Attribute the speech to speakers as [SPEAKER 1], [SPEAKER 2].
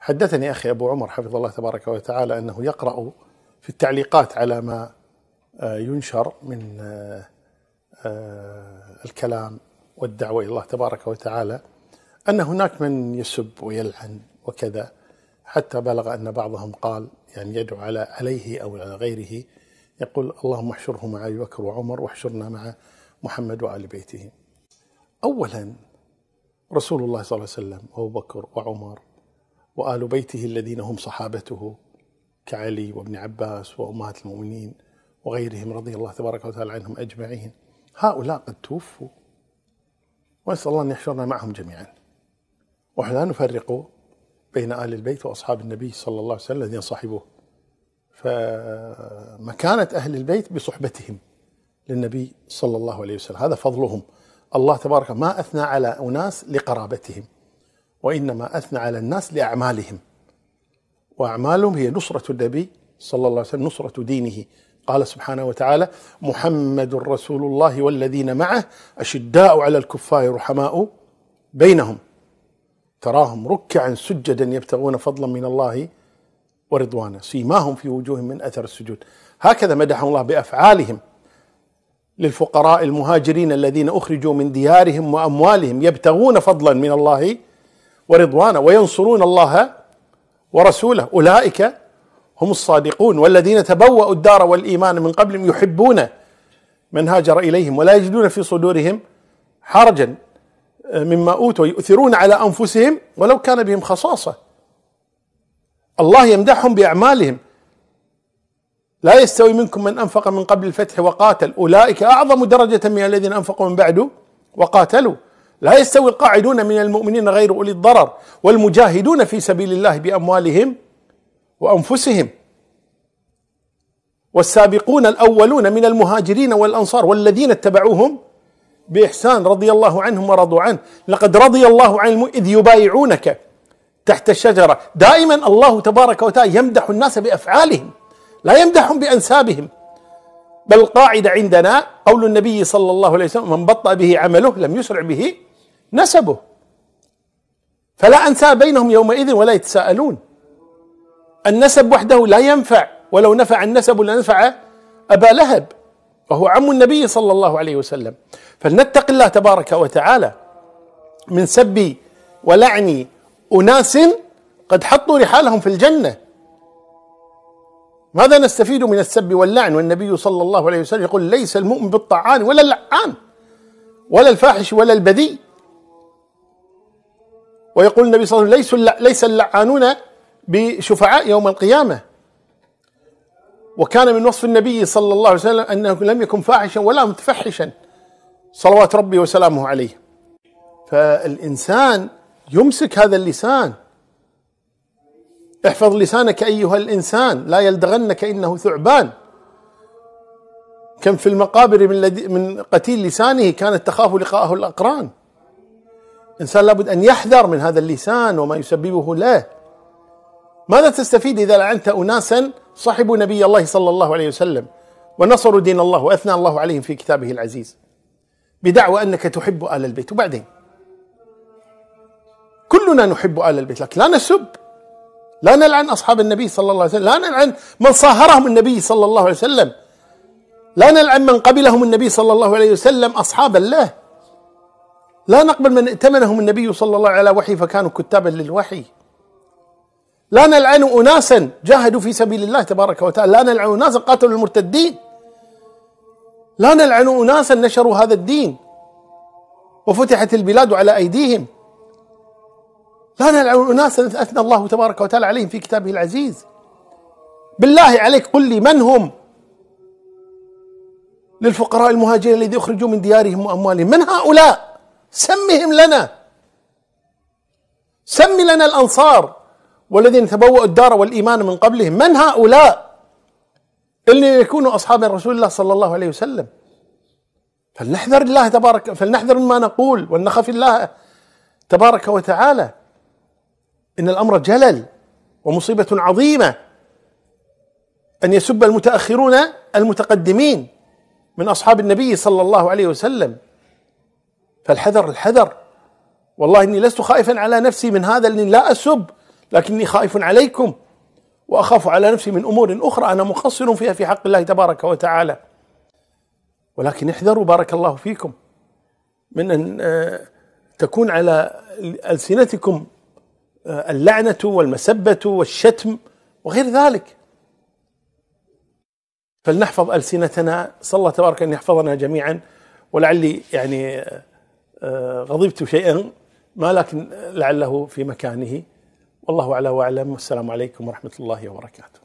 [SPEAKER 1] حدثني أخي أبو عمر حفظ الله تبارك وتعالى أنه يقرأ في التعليقات على ما آه، ينشر من آه، آه، الكلام والدعوة إلى الله تبارك وتعالى أن هناك من يسب ويلعن وكذا حتى بلغ أن بعضهم قال يعني يدعو على عليه أو على غيره يقول اللهم احشره مع أبي بكر وعمر واحشرنا مع محمد وآل بيته أولا رسول الله صلى الله عليه وسلم وأبو بكر وعمر وآل بيته الذين هم صحابته كعلي وابن عباس وأمهات المؤمنين وغيرهم رضي الله تبارك وتعالى عنهم أجمعين هؤلاء قد توفوا ونسأل الله أن يحشرنا معهم جميعا ونحن لا نفرق بين آل البيت وأصحاب النبي صلى الله عليه وسلم الذين صاحبوه فمكانة أهل البيت بصحبتهم للنبي صلى الله عليه وسلم هذا فضلهم الله تبارك ما أثنى على أناس لقرابتهم وإنما أثنى على الناس لأعمالهم وأعمالهم هي نصرة النبي صلى الله عليه وسلم نصرة دينه قال سبحانه وتعالى محمد رسول الله والذين معه أشداء على الكفار رحماء بينهم تراهم ركعا سجدا يبتغون فضلا من الله ورضوانه سيماهم في وجوههم من أثر السجود هكذا مدحهم الله بأفعالهم للفقراء المهاجرين الذين أخرجوا من ديارهم وأموالهم يبتغون فضلا من الله ورضوانه وينصرون الله ورسوله اولئك هم الصادقون والذين تبوأوا الدار والايمان من قبلهم يحبون من هاجر اليهم ولا يجدون في صدورهم حرجا آه، مما اوتوا يؤثرون على انفسهم ولو كان بهم خصاصه الله يمدحهم باعمالهم لا يستوي منكم من انفق من قبل الفتح وقاتل اولئك اعظم درجه من الذين انفقوا من بعد وقاتلوا لا يستوي القاعدون من المؤمنين غير اولي الضرر والمجاهدون في سبيل الله باموالهم وانفسهم والسابقون الاولون من المهاجرين والانصار والذين اتبعوهم باحسان رضي الله عنهم ورضوا عنه لقد رضي الله عن اذ يبايعونك تحت الشجره دائما الله تبارك وتعالى يمدح الناس بافعالهم لا يمدحهم بانسابهم بل القاعده عندنا قول النبي صلى الله عليه وسلم من بطأ به عمله لم يسرع به نسبه فلا أنثى بينهم يومئذ ولا يتساءلون النسب وحده لا ينفع ولو نفع النسب لنفع أبا لهب وهو عم النبي صلى الله عليه وسلم فلنتق الله تبارك وتعالى من سب ولعن أناس قد حطوا رحالهم في الجنة ماذا نستفيد من السب واللعن والنبي صلى الله عليه وسلم يقول ليس المؤمن بالطعان ولا اللعان ولا الفاحش ولا البذيء ويقول النبي صلى الله عليه وسلم ليس ليس اللعانون بشفعاء يوم القيامة وكان من وصف النبي صلى الله عليه وسلم أنه لم يكن فاحشا ولا متفحشا صلوات ربي وسلامه عليه فالإنسان يمسك هذا اللسان احفظ لسانك أيها الإنسان لا يلدغنك إنه ثعبان كم في المقابر من, من قتيل لسانه كانت تخاف لقاءه الأقران الإنسان لابد أن يحذر من هذا اللسان وما يسببه له ماذا تستفيد إذا لعنت أناسا صحبوا نبي الله صلى الله عليه وسلم ونصروا دين الله وأثنى الله عليهم في كتابه العزيز بدعوى أنك تحب آل البيت وبعدين كلنا نحب آل البيت لكن لا نسب لا نلعن أصحاب النبي صلى الله عليه وسلم لا نلعن من صاهرهم النبي صلى الله عليه وسلم لا نلعن من قبلهم النبي صلى الله عليه وسلم أصحابا له لا نقبل من ائتمنهم النبي صلى الله عليه وحي فكانوا كتابا للوحي لا نلعن أناسا جاهدوا في سبيل الله تبارك وتعالى لا نلعن أناسا قاتلوا المرتدين لا نلعن أناسا نشروا هذا الدين وفتحت البلاد على أيديهم لا نلعن أناسا أثنى الله تبارك وتعالى عليهم في كتابه العزيز بالله عليك قل لي من هم للفقراء المهاجرين الذين أخرجوا من ديارهم وأموالهم من هؤلاء سمهم لنا سم لنا الأنصار والذين تبوأوا الدار والإيمان من قبلهم من هؤلاء اللي يكونوا أصحاب رسول الله صلى الله عليه وسلم فلنحذر الله تبارك فلنحذر مما نقول ولنخف الله تبارك وتعالى إن الأمر جلل ومصيبة عظيمة أن يسب المتأخرون المتقدمين من أصحاب النبي صلى الله عليه وسلم فالحذر الحذر والله إني لست خائفا على نفسي من هذا لأني لا أسب لكني خائف عليكم وأخاف على نفسي من أمور أخرى أنا مقصر فيها في حق الله تبارك وتعالى ولكن احذروا بارك الله فيكم من أن آه، تكون على ألسنتكم آه، اللعنة والمسبة والشتم وغير ذلك فلنحفظ ألسنتنا صلى الله تبارك أن يحفظنا جميعا ولعلي يعني آه، آه، غضبت شيئا ما لكن لعله في مكانه والله أعلى وأعلم والسلام عليكم ورحمة الله وبركاته